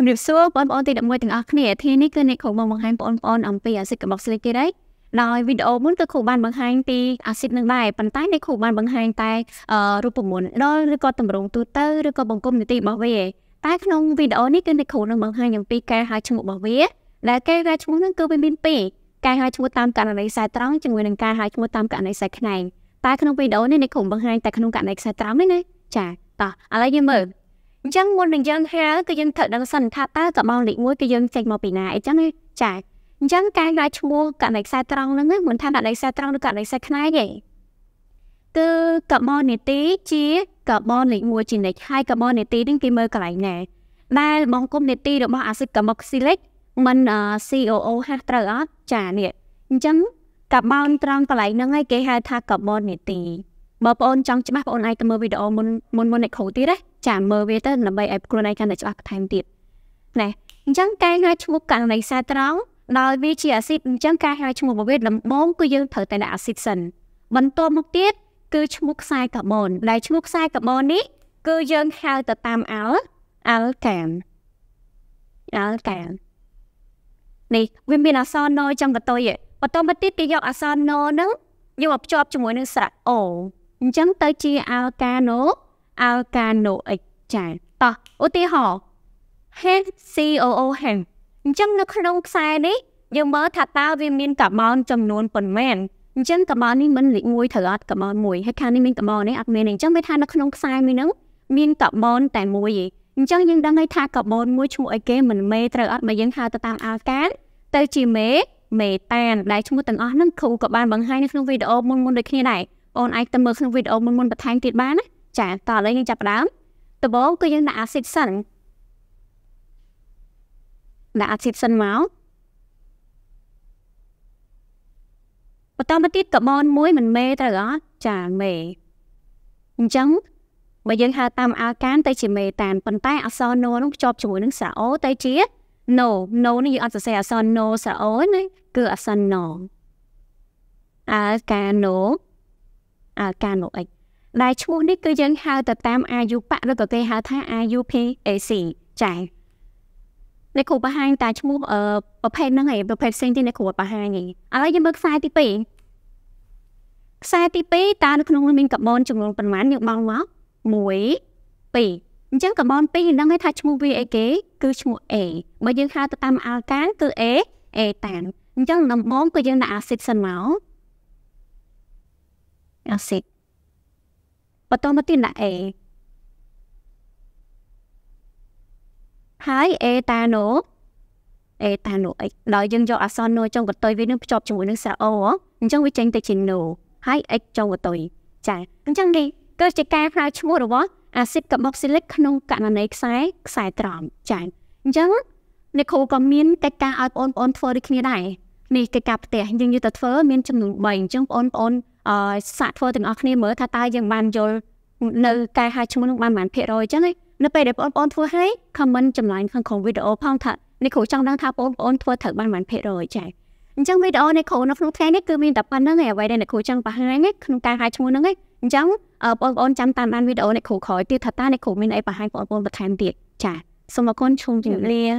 ជំរាបសួរបងប្អូនទី11ទាំងអស់គ្នាថ្ងៃនេះគឺអ្នកគ្រូមកបង្ហាញបងប្អូនអំពីអាស៊ីតកាបូក្សីលីកគេដែរដោយវីដេអូមុនគឺគ្រូបានបង្ហាញពីអាស៊ីតនឹងដែរប៉ុន្តែអ្នកគ្រូបានបង្ហាញតែរូបមន្តដល់ឬក៏តម្រងទូទៅឬក៏បង្គុំនីតិរបស់វាតែក្នុងវីដេអូនេះគឺអ្នកគ្រូនឹងបង្ហាញអំពីការហៅឈ្មោះរបស់វាដែលការហៅឈ្មោះនឹងគឺវាមានពីរការហៅឈ្មោះតាមករណីខ្សែត្រង់ជាមួយនឹងការហៅឈ្មោះតាមករណីខ្សែខ្នែងតែក្នុងវីដេអូនេះអ្នកគ្រូបង្ហាញតែក្នុងករណីខ្សែត្រង់នេះណាចាតោះឥឡូវយើងមើលអញ្ចឹងមុននឹងយើងហាលគឺយើងត្រូវដឹងសិនថាតើកបោលេខ1គឺយើងចេញមកពីណាអីចឹងចាអញ្ចឹងការដាក់ឈ្មោះកណៃខ្សែត្រង់ហ្នឹងមិនថាដាក់ខ្សែត្រង់ឬកណៃខ្សែខ្នាយទេគឺកបោនីតិជាកបោលេខ1ជានិចហើយកបោនីតិហ្នឹងគេមើលកន្លែងណាដែលបងគុំនីតិរបស់អាស៊ីតកាមុកស៊ីលិចមិន COO ហាស់ត្រូវអត់ចានេះអញ្ចឹងកាបោនត្រង់កន្លែងហ្នឹងឯងគេហៅថាកាបូននីតិបើបងអូនចង់ច្បាស់បងអូនឯងទៅមើលវីដេអូមុនមុនមុនអ្នកគ្រូទៀតណាចាមើលវាទៅដើម្បីឲ្យខ្លួនឯងកាន់តែច្បាស់បន្ថែមទៀតណែអញ្ចឹងការហៅឈ្មោះករណីខ្សែត្រង់ដោយវាជាអាស៊ីតអញ្ចឹងការហៅឈ្មោះរបស់វាដំបូងគឺយើងត្រូវតែដាក់អាស៊ីតសិនបន្ទាប់មកទៀតគឺឈ្មោះខ្សែកាបូនដែលឈ្មោះខ្សែកាបូននេះ គឺយើងហៅទៅតាមអាល់អាល់កានអាល់កាននេះវាមានអក្សរណចង់កតុយបន្ទាប់មកទៀតគេយកអក្សរណហ្នឹងយកមកភ្ជាប់ជាមួយនឹងស្រៈអូអញ្ចឹងទៅជាអាល់កាណូអាល់កាណូអិចចាតោះឧទាហរណ៍ HCOO ហ្នឹងអញ្ចឹងនៅក្នុងខ្សែនេះយើងមើលថាតើវាមានកាម៉ោនចំនួនប៉ុន្មានអញ្ចឹងកាម៉ោននេះមិនលេខ1ត្រូវអត់កាម៉ោន1ហើយខាងនេះមានកាម៉ោននេះអត់មានអញ្ចឹងវាថានៅក្នុងខ្សែមួយហ្នឹងមានកាម៉ោនតែមួយឯងអញ្ចឹងយើងដឹងហើយថាកាម៉ូនមួយឈ្មោះអីគេមិនមេត្រូវអត់បើយើងហៅទៅតាមអាល់កានទៅជាមេមេតានដែលឈ្មោះទាំងអស់ហ្នឹងគ្រូក៏បានបង្ហាញនៅក្នុងវីដេអូមុនមុនដូចគ្នាដែរបងអាចទៅមើលក្នុងវីដេអូមុនមុនបន្ថែមទៀតបានណាចាតោះឥឡូវយើងចាប់ផ្ដើមដំបូងគឺយើងដាក់អាស៊ីតសិនដាក់អាស៊ីតសិនមកបន្តមកទៀតកាបនមួយមិនមេត្រូវអត់ចាមេអញ្ចឹងបើយើងហៅតាមអាកានទៅជាមេតានប៉ុន្តែអក្សរ no នោះភ្ជាប់ជាមួយនឹងសារអូទៅជា no no នេះយើងអត់សរសេរអក្សរ no សារអូណាគឺអក្សរ no អាកា no កាណូអិកដែលឈ្មោះនេះគឺយើងហៅទៅតាមអាយុបៈឬក៏គេហៅថា IUPAC ចា៎អ្នកគ្រូបង្ហាញតាឈ្មោះប្រភេទហ្នឹងឯងប្រភេទផ្សេងទៀតអ្នកគ្រូបង្ហាញឯងឥឡូវយើងមើលខ្សែទី2ខ្សែទី2តើនៅក្នុងនោះមានកាបូនចំនួនប៉ុន្មានយើងបងមក1 2អញ្ចឹងកាបូន2ហ្នឹងឯងថាឈ្មោះវាអីគេគឺឈ្មោះ A បើយើងហៅទៅតាមអាល់កានគឺ A A តានអញ្ចឹងដំបូងគឺយើងដាក់អាស៊ីតសិនមកអាស៊ីតបន្តមកទៀតណា A ហើយ A តាណូ A តាណូ X ដល់យើងយកអក្សរណូចុងកតុយវានឹងភ្ជាប់ជាមួយនឹងសារ O អញ្ចឹងវាចេញទៅជាណូហើយ X ចុងកតុយចាអញ្ចឹងនេះគឺជាការផ្លាយឈ្មោះរបស់អាស៊ីតកាបុកស៊ីលិកក្នុងករណីខ្សែខ្សែត្រង់ចាអញ្ចឹងអ្នកគ្រូក៏មានកិច្ចការឲ្យបងប្អូនធ្វើដូចគ្នាដែរនេះកិច្ចការផ្ទះយើងយកទៅធ្វើមានចំនួន3អញ្ចឹងបងប្អូនអឺសាកធ្វើទាំងអស់គ្នាមើលថាតើយើងបានយល់នៅកែហៅឈ្មោះនឹងបានប៉ុន្មានភាគរយអញ្ចឹងនៅពេលដែលបងប្អូនធ្វើហើយ comment ចម្លែងខាងក្រោមវីដេអូផងថានេះគ្រូចង់ដឹងថាបងប្អូនធ្វើត្រូវបានប៉ុន្មានភាគរយចា៎អញ្ចឹងវីដេអូនៃគ្រូនៅក្នុងថ្ងៃនេះគឺមានតែប៉ុណ្្នឹងឯងអ្វីដែលអ្នកគ្រូចង់បង្ហាញក្នុងការហៅឈ្មោះហ្នឹងឯងអញ្ចឹងបងប្អូនចាំតាមដានវីដេអូអ្នកគ្រូក្រោយទៀតថាតើអ្នកគ្រូមានអីបង្ហាញបងប្អូនបន្ថែមទៀតចា៎សូមអរគុណឈុំជម្រាបលា